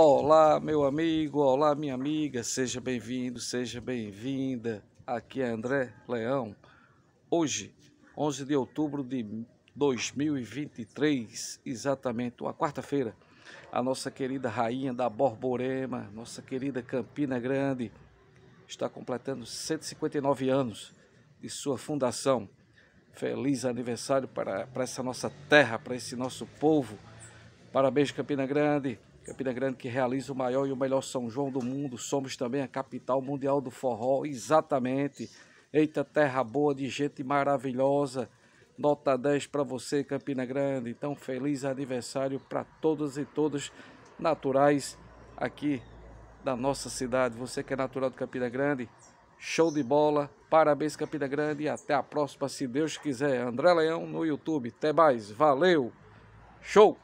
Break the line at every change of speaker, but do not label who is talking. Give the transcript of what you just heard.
Olá, meu amigo, olá, minha amiga, seja bem-vindo, seja bem-vinda. Aqui é André Leão. Hoje, 11 de outubro de 2023, exatamente, uma quarta-feira, a nossa querida rainha da Borborema, nossa querida Campina Grande, está completando 159 anos de sua fundação. Feliz aniversário para, para essa nossa terra, para esse nosso povo. Parabéns, Campina Grande. Campina Grande que realiza o maior e o melhor São João do mundo. Somos também a capital mundial do forró, exatamente. Eita, terra boa de gente maravilhosa. Nota 10 para você, Campina Grande. Então, feliz aniversário para todas e todos naturais aqui da nossa cidade. Você que é natural de Campina Grande, show de bola. Parabéns, Campina Grande. E até a próxima, se Deus quiser. André Leão no YouTube. Até mais. Valeu. Show!